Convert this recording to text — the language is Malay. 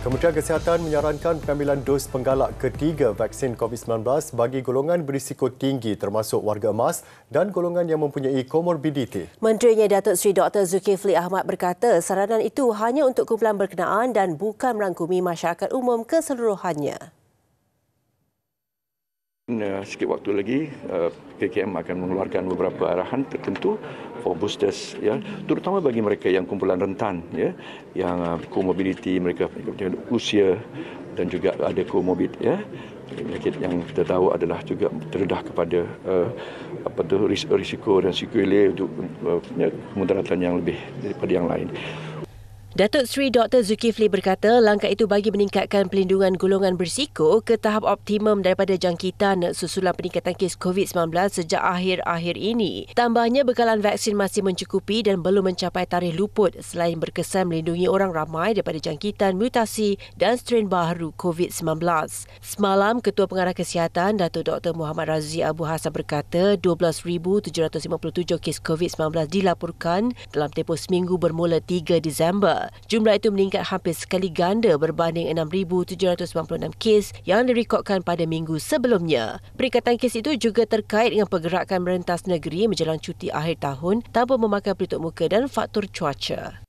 Kementerian Kesihatan menyarankan pengambilan dos penggalak ketiga vaksin COVID-19 bagi golongan berisiko tinggi termasuk warga emas dan golongan yang mempunyai komorbiditi. Menterinya Datuk Seri Dr. Zulkifli Ahmad berkata saranan itu hanya untuk kumpulan berkenaan dan bukan merangkumi masyarakat umum keseluruhannya uh, sikit waktu lagi eh, KKM akan mengeluarkan beberapa arahan tertentu for boosters ya terutama bagi mereka yang kumpulan rentan ya yang uh, eh, comorbidity mereka usia dan juga ada comorbid ya penyakit yang kita tahu adalah juga terdedah kepada uh, apa tu risiko dan sequelae untuk uh, mudaratan yang lebih daripada yang lain Datuk Seri Dr. Zulkifli berkata langkah itu bagi meningkatkan pelindungan golongan berisiko ke tahap optimum daripada jangkitan susulan peningkatan kes COVID-19 sejak akhir-akhir ini. Tambahnya bekalan vaksin masih mencukupi dan belum mencapai tarikh luput selain berkesan melindungi orang ramai daripada jangkitan mutasi dan strain baru COVID-19. Semalam, Ketua Pengarah Kesihatan Datuk Dr. Muhammad Razi Abu Hassan berkata 12,757 kes COVID-19 dilaporkan dalam tempoh seminggu bermula 3 Disember. Jumlah itu meningkat hampir sekali ganda berbanding 6,796 kes yang direkodkan pada minggu sebelumnya. Peringkatan kes itu juga terkait dengan pergerakan merentas negeri menjelang cuti akhir tahun tanpa memakai pelitup muka dan faktor cuaca.